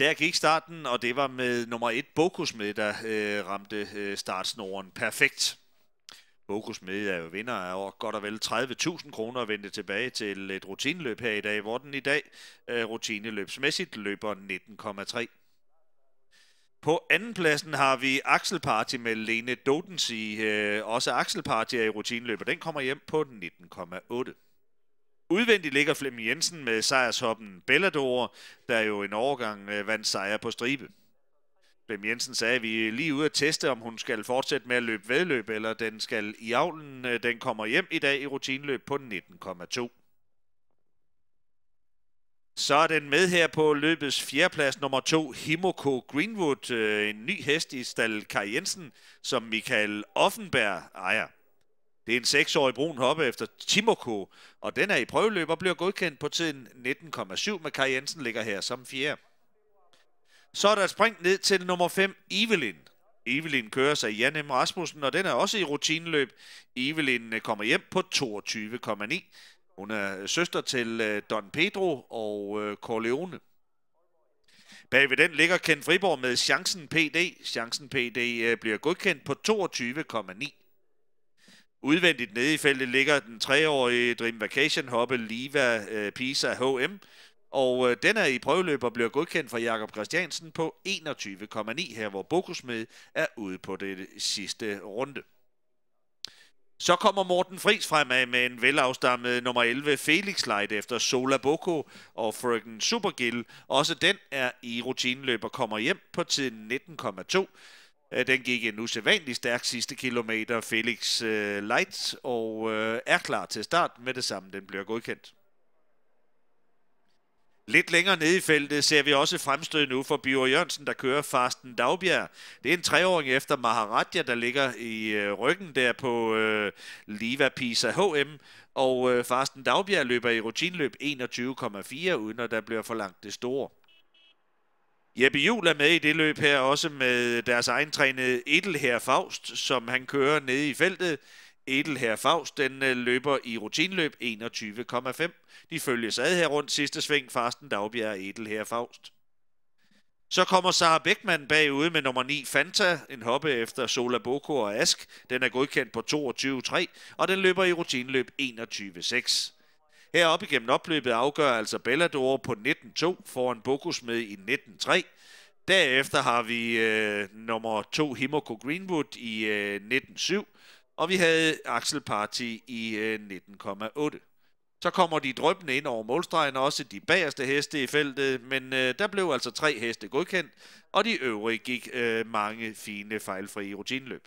Der gik starten, og det var med nummer et Bokus med, der øh, ramte øh, startsnoren perfekt. Bokus med er jo vinder af godt og vel 30.000 kroner og vendte tilbage til et rutineløb her i dag, hvor den i dag øh, rutineløbsmæssigt løber 19,3. På andenpladsen har vi Axel Party med Lene Dodensi. Øh, også Axel Party er i rutinløb, og den kommer hjem på 19,8. Udvendigt ligger Flemming Jensen med sejrshoppen Bellador, der jo en overgang øh, vandt sejr på stribe. Flemming Jensen sagde, at vi er lige ude at teste, om hun skal fortsætte med at løbe vedløb, eller den skal i avlen. Øh, den kommer hjem i dag i rutinløb på 19,2. Så er den med her på løbets fjerdeplads nummer to, Himoko Greenwood, øh, en ny hest i stald Kai Jensen, som Michael Offenberg ejer. Det er en 6-årig brun hoppe efter Timoko, og den er i prøveløb og bliver godkendt på tiden 19,7, med Kai Jensen ligger her som fjerde. Så er der et spring ned til nummer 5, Evelyn. Evelyn køres af Jan M. Rasmussen, og den er også i rutineløb. Evelyn øh, kommer hjem på 22,9. Hun er søster til øh, Don Pedro og øh, Corleone. Bagved den ligger Ken Friborg med Chancen PD. Chancen PD bliver godkendt på 22,9. Udvendigt nede i feltet ligger den treårige Dream Vacation hoppe Liva øh, Pisa HM, og øh, den er i prøveløb og bliver godkendt for Jakob Christiansen på 21,9 her, hvor med er ude på det sidste runde. Så kommer Morten Fris fremad med en velafstammet nummer 11 Felix Light efter Sola Boko og Frøken Supergill. Også den er i rutineløb og kommer hjem på tiden 19,2. Øh, den gik en usædvanlig stærk sidste kilometer. Felix øh, Light og øh, er klar til start med det samme. Den bliver godkendt. Lidt længere nede i feltet ser vi også fremstød nu for Bjørn Jørgensen, der kører Fasten Dagbjerg. Det er en treåring efter Maharaja, der ligger i øh, ryggen der på øh, Liva Pisa HM. Og øh, Fasten Dagbjerg løber i rutinløb 21,4, uden at der bliver forlangt det store. Jeppe Juhl er med i det løb her, også med deres egen træne Edelher Faust, som han kører nede i feltet. Edelher Faust, den øh, løber i rutinløb 21,5. De følges ad her rundt sidste sving, Farsten Dagbjerg og Edelher Faust. Så kommer Sara Beckmann bagude med nummer 9 Fanta, en hoppe efter Sola Boko og Ask. Den er godkendt på 22,3, og den løber i rutinløb 21,6. Heroppe igennem opløbet afgør altså Bellador på 19-2 foran Bokus med i 19-3. Derefter har vi øh, nummer 2 Himoko Greenwood i øh, 19-7, og vi havde Axel Party i øh, 19,8. Så kommer de drøbende ind over målstregen, også de bagerste heste i feltet, men øh, der blev altså tre heste godkendt, og de øvrige gik øh, mange fine fejlfrie rutinløb.